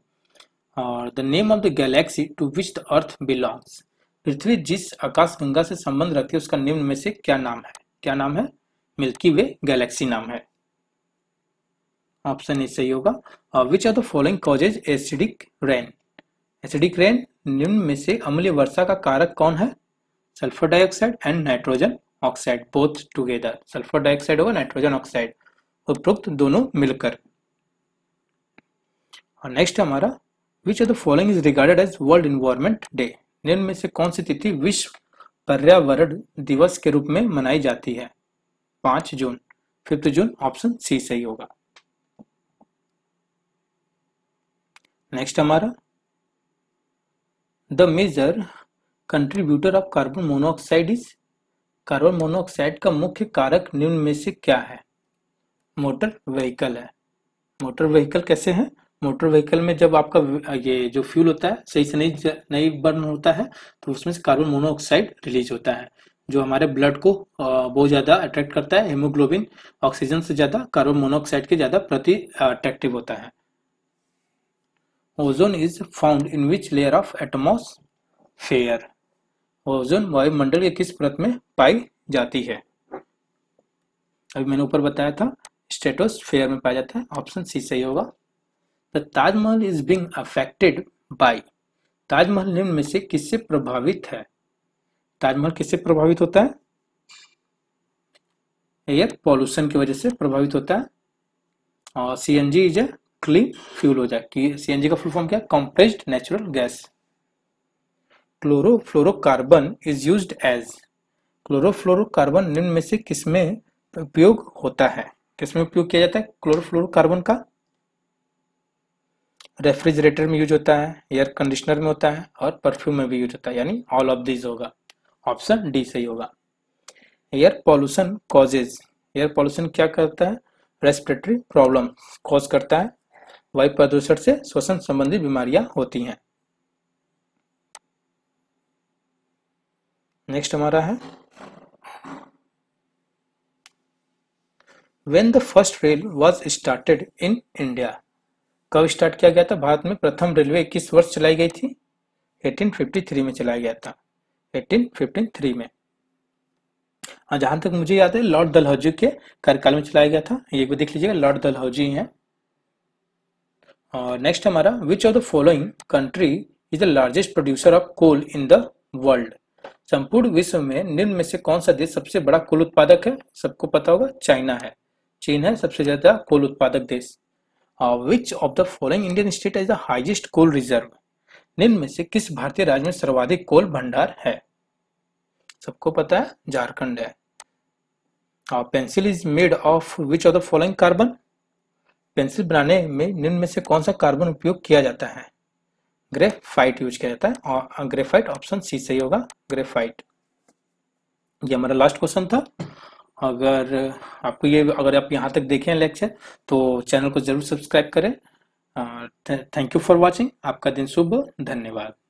और the name of the galaxy to which the earth belongs पृथ्वी जिस आकाश गंगा से संबंध रखती है उसका निम्न में से क्या नाम है क्या नाम है मिल्की वे गैलेक्सी नाम है ऑप्शन ए सही होगा which are the following causes acidic rain acidic rain निम्न में से अम्लीय वर्षा का कारक कौन है sulfur dioxide and nitrogen oxide both together sulphur dioxide और नाइट्रोजन ऑक्साइड उपरोक्त दोनों मिलकर और नेक्स्ट हमारा which of the following is regarded as world environment day निम्न में से कौन सी तिथि विश्व पर्यावरण दिवस के रूप में मनाई जाती है पांच June fifth June option C सही होगा नेक्स्ट हमारा the major contributor of carbon monoxide is carbon monoxide का मुख्य कारक निम्न में से क्या है मोटर व्हीकल है मोटर व्हीकल कैसे है मोटर व्हीकल में जब आपका ये जो फ्यूल होता है सही से नहीं नई बर्न होता है तो उसमें से कार्बन मोनोऑक्साइड रिलीज होता है जो हमारे ब्लड को बहुत ज़्यादा अट्रैक्ट करता है हेमोग्लोबिन ऑक्सीजन से ज़्यादा कार्बन मोनोऑक्साइड के ज़्यादा प्रति अट्रैक्टिव होता है ozone is found in which layer of atmosphere ozone वायुमंडल के किस परत में पाई जाती है अभी मैंने ऊपर बताया था स्टेटोस्फेयर में पाया जाता है ऑप्शन सी सही होगा the Taj Mahal is being affected by Taj Mahal निम्न में से किससे प्रभावित है ताजमहल किससे प्रभावित होता है एयर पॉल्यूशन की वजह से प्रभावित होता है और C N G is a clean fuel हो जाए कि सी एन जी का फुल फॉर्म क्या compressed natural gas chlorofluorocarbon is use as chlorofluorocarbon निम्न में से किसमें उपयोग होता है किसमें उपयोग किया जाता है क्लोरोफ्लोरोकार्बन का रेफ्रिजरेटर में यूज होता है एयर कंडीशनर में होता है और परफ्यूम में भी यूज होता है यानी ऑल ऑफ दिस होगा ऑप्शन डी सही होगा air pollution causes air pollution क्या करता है रेस्पिरेटरी प्रॉब्लम कॉज करता है वायु प्रदूषण से श्वसन संबंधी बीमारियां होती हैं नेक्स्ट हमारा है when the first rail was started in India कब स्टार्ट किया गया था भारत में प्रथम रेलवे इक्कीस वर्ष चलाई गई थी 1853 में चलाया गया था 1853 में हाँ, जहां तक मुझे याद है लॉर्ड दलहौजी के कार्यकाल में चलाया गया था ये भी देख लीजिएगा लॉर्ड दलहौजी हैं और नेक्स्ट हमारा which of the following country is the largest producer of coal in the world संपूर्ण विश्व में निम्न में से कौन सा देश सबसे बड़ा कोल उत्पादक है सबको पता होगा चाइना है चीन है सबसे ज्यादा कोल उत्पादक देश which of the following Indian state is the highest coal reserve निम्न में से किस भारतीय राज्य में सर्वाधिक कोल भंडार है सबको पता है झारखंड है और pencil is made of which of the following carbon pencil बनाने में निम्न में से कौन सा कार्बन उपयोग किया जाता है ग्रेफाइट यूज किया जाता है और ग्रेफाइट ऑप्शन सी सही होगा ग्रेफाइट ये हमारा लास्ट क्वेश्चन था अगर आपको ये अगर आप यहाँ तक देखें लेक्चर तो चैनल को जरूर सब्सक्राइब करें थैंक यू फॉर वॉचिंग आपका दिन शुभ धन्यवाद